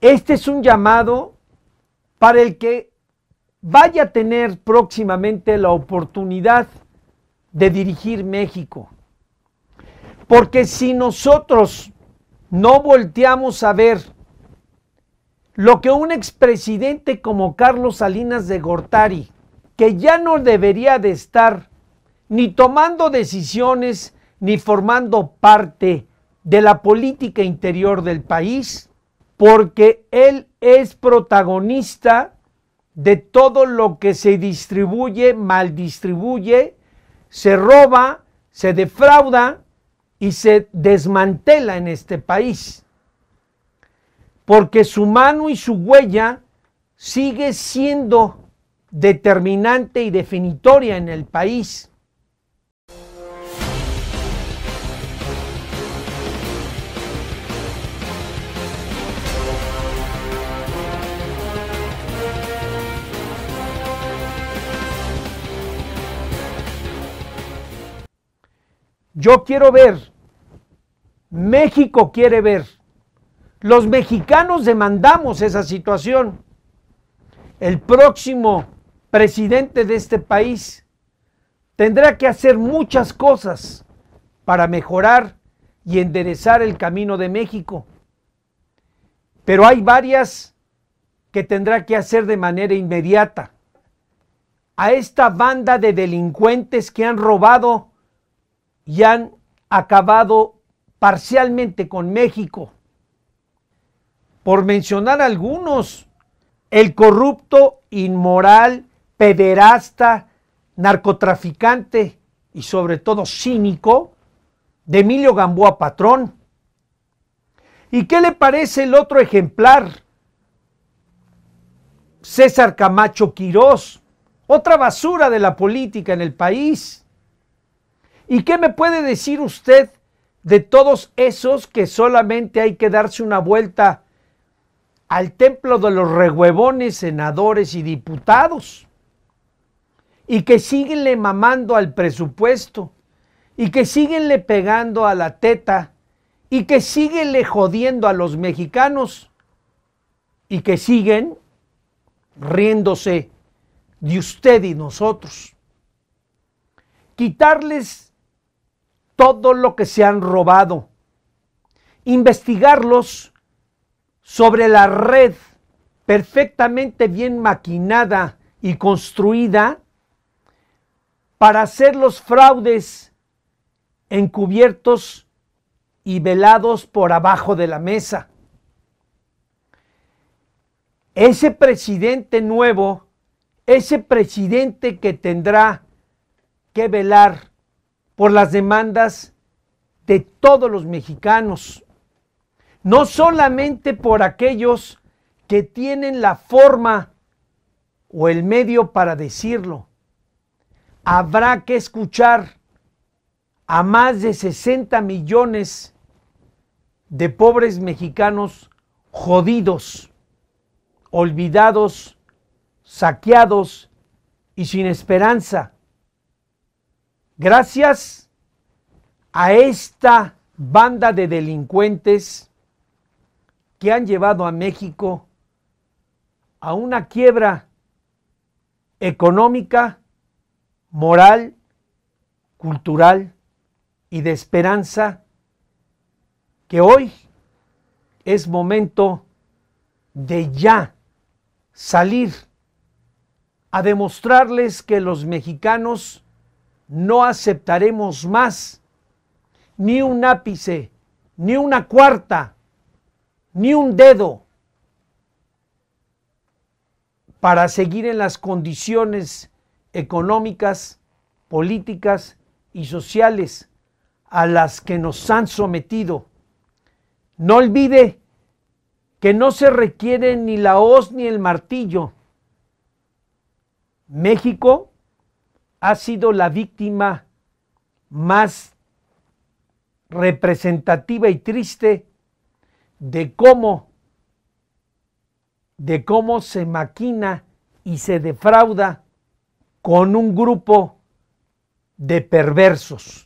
Este es un llamado para el que vaya a tener próximamente la oportunidad de dirigir México. Porque si nosotros no volteamos a ver lo que un expresidente como Carlos Salinas de Gortari, que ya no debería de estar ni tomando decisiones ni formando parte de la política interior del país, porque Él es protagonista de todo lo que se distribuye, maldistribuye, se roba, se defrauda y se desmantela en este país. Porque su mano y su huella sigue siendo determinante y definitoria en el país. Yo quiero ver, México quiere ver, los mexicanos demandamos esa situación. El próximo presidente de este país tendrá que hacer muchas cosas para mejorar y enderezar el camino de México. Pero hay varias que tendrá que hacer de manera inmediata. A esta banda de delincuentes que han robado y han acabado parcialmente con México. Por mencionar algunos, el corrupto, inmoral, pederasta, narcotraficante y sobre todo cínico de Emilio Gamboa Patrón. ¿Y qué le parece el otro ejemplar? César Camacho Quirós, otra basura de la política en el país ¿Y qué me puede decir usted de todos esos que solamente hay que darse una vuelta al templo de los rehuevones, senadores y diputados? Y que siguen le mamando al presupuesto, y que siguen le pegando a la teta, y que siguen le jodiendo a los mexicanos, y que siguen riéndose de usted y nosotros. Quitarles todo lo que se han robado, investigarlos sobre la red perfectamente bien maquinada y construida para hacer los fraudes encubiertos y velados por abajo de la mesa. Ese presidente nuevo, ese presidente que tendrá que velar por las demandas de todos los mexicanos, no solamente por aquellos que tienen la forma o el medio para decirlo. Habrá que escuchar a más de 60 millones de pobres mexicanos jodidos, olvidados, saqueados y sin esperanza Gracias a esta banda de delincuentes que han llevado a México a una quiebra económica, moral, cultural y de esperanza que hoy es momento de ya salir a demostrarles que los mexicanos no aceptaremos más ni un ápice, ni una cuarta, ni un dedo para seguir en las condiciones económicas, políticas y sociales a las que nos han sometido. No olvide que no se requiere ni la hoz ni el martillo. México ha sido la víctima más representativa y triste de cómo de cómo se maquina y se defrauda con un grupo de perversos.